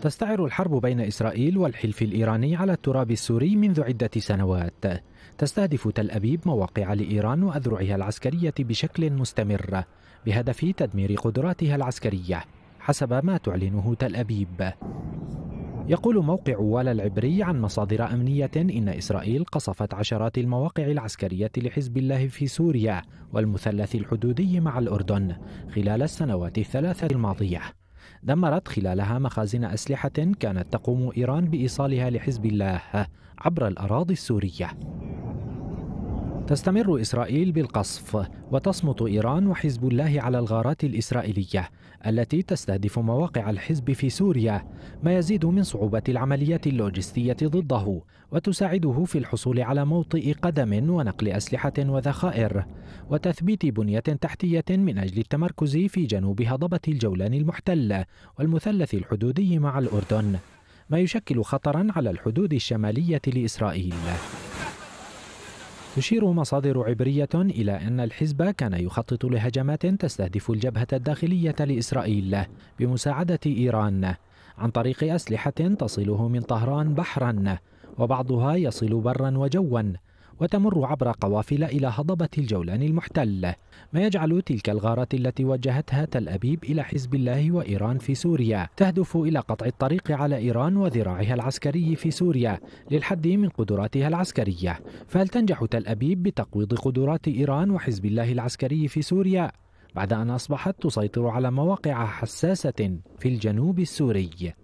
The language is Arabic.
تستعر الحرب بين إسرائيل والحلف الإيراني على التراب السوري منذ عدة سنوات تستهدف تل أبيب مواقع لإيران وأذرعها العسكرية بشكل مستمر بهدف تدمير قدراتها العسكرية حسب ما تعلنه تل أبيب يقول موقع والا العبري عن مصادر أمنية إن إسرائيل قصفت عشرات المواقع العسكرية لحزب الله في سوريا والمثلث الحدودي مع الأردن خلال السنوات الثلاثة الماضية دمرت خلالها مخازن أسلحة كانت تقوم إيران بإيصالها لحزب الله عبر الأراضي السورية تستمر إسرائيل بالقصف وتصمت إيران وحزب الله على الغارات الإسرائيلية التي تستهدف مواقع الحزب في سوريا ما يزيد من صعوبة العمليات اللوجستية ضده وتساعده في الحصول على موطئ قدم ونقل أسلحة وذخائر وتثبيت بنية تحتية من أجل التمركز في جنوب هضبة الجولان المحتل والمثلث الحدودي مع الأردن ما يشكل خطرا على الحدود الشمالية لإسرائيل تشير مصادر عبرية إلى أن الحزب كان يخطط لهجمات تستهدف الجبهة الداخلية لإسرائيل بمساعدة إيران عن طريق أسلحة تصله من طهران بحرا وبعضها يصل برا وجوا وتمر عبر قوافل إلى هضبة الجولان المحتل ما يجعل تلك الغارات التي وجهتها تل أبيب إلى حزب الله وإيران في سوريا تهدف إلى قطع الطريق على إيران وذراعها العسكري في سوريا للحد من قدراتها العسكرية فهل تنجح تل أبيب بتقويض قدرات إيران وحزب الله العسكري في سوريا بعد أن أصبحت تسيطر على مواقع حساسة في الجنوب السوري